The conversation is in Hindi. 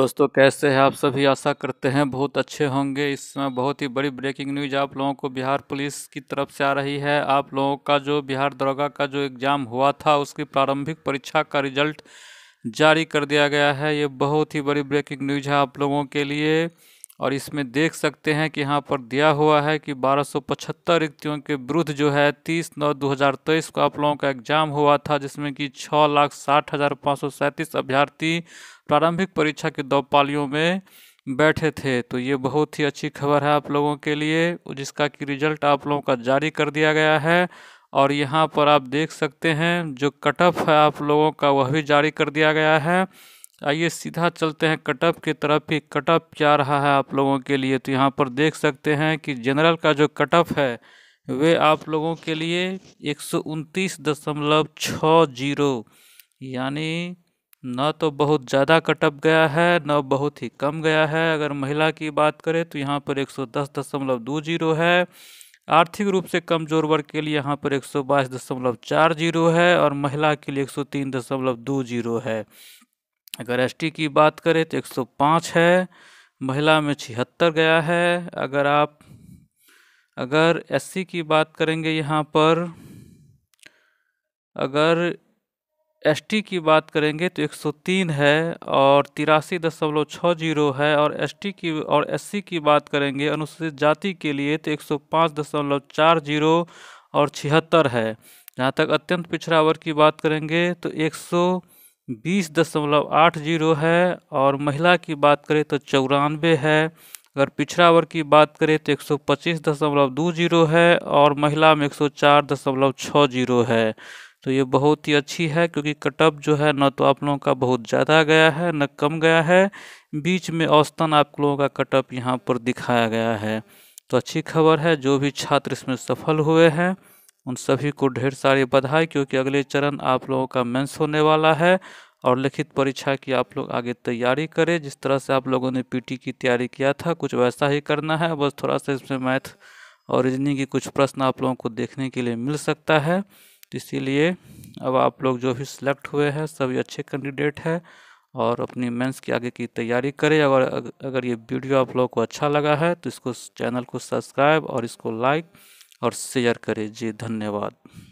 दोस्तों कैसे हैं आप सभी आशा करते हैं बहुत अच्छे होंगे इस समय बहुत ही बड़ी ब्रेकिंग न्यूज आप लोगों को बिहार पुलिस की तरफ से आ रही है आप लोगों का जो बिहार दरोगा का जो एग्ज़ाम हुआ था उसकी प्रारंभिक परीक्षा का रिजल्ट जारी कर दिया गया है ये बहुत ही बड़ी ब्रेकिंग न्यूज है आप लोगों के लिए और इसमें देख सकते हैं कि यहाँ पर दिया हुआ है कि 1275 रिक्तियों के विरुद्ध जो है 30 नौ 2023 को आप लोगों का एग्जाम हुआ था जिसमें कि छः लाख साठ हज़ार पाँच सौ सैंतीस अभ्यर्थी प्रारंभिक परीक्षा के दो पालियों में बैठे थे तो ये बहुत ही अच्छी खबर है आप लोगों के लिए जिसका कि रिजल्ट आप लोगों का जारी कर दिया गया है और यहाँ पर आप देख सकते हैं जो कटअप है आप लोगों का वह भी जारी कर दिया गया है आइए सीधा चलते हैं कटअप की तरफ ही कटअप क्या रहा है आप लोगों के लिए तो यहाँ पर देख सकते हैं कि जनरल का जो कटअप है वे आप लोगों के लिए एक यानी न तो बहुत ज़्यादा कटअप गया है न बहुत ही कम गया है अगर महिला की बात करें तो यहाँ पर एक सौ दस दशमलव दो जीरो है आर्थिक रूप से कमजोर वर्ग के लिए यहाँ पर एक सौ बाईस दशमलव चार जीरो है और महिला के लिए एक सौ तीन दशमलव दो जीरो है अगर एस की बात करें तो 105 है महिला में छिहत्तर गया है अगर आप अगर एस की बात करेंगे यहाँ पर अगर एस की बात करेंगे तो 103 है और तिरासी दशमलव छः जीरो है और एस की और एस की बात करेंगे अनुसूचित जाति के लिए तो 105 दशमलव चार जीरो और छिहत्तर है जहाँ तक अत्यंत पिछड़ा वर्ग की बात करेंगे तो 100 बीस दशमलव आठ जीरो है और महिला की बात करें तो चौरानवे है अगर पिछड़ा वर्ग की बात करें तो एक सौ पच्चीस दशमलव दो जीरो है और महिला में एक सौ चार दशमलव छः जीरो है तो ये बहुत ही अच्छी है क्योंकि कटअप जो है ना तो आप लोगों का बहुत ज़्यादा गया है ना कम गया है बीच में औसतन आप लोगों का कटअप यहाँ पर दिखाया गया है तो अच्छी खबर है जो भी छात्र इसमें सफल हुए हैं उन सभी को ढेर सारी बधाई क्योंकि अगले चरण आप लोगों का मेंस होने वाला है और लिखित परीक्षा की आप लोग आगे तैयारी करें जिस तरह से आप लोगों ने पीटी की तैयारी किया था कुछ वैसा ही करना है बस थोड़ा सा इसमें मैथ और रीजनिंग की कुछ प्रश्न आप लोगों को देखने के लिए मिल सकता है इसीलिए अब आप लोग जो भी सिलेक्ट हुए हैं सभी अच्छे कैंडिडेट हैं और अपनी मेंस की आगे की तैयारी करें अगर अगर ये वीडियो आप लोगों को अच्छा लगा है तो इसको चैनल को सब्सक्राइब और इसको लाइक और शेयर करें जी धन्यवाद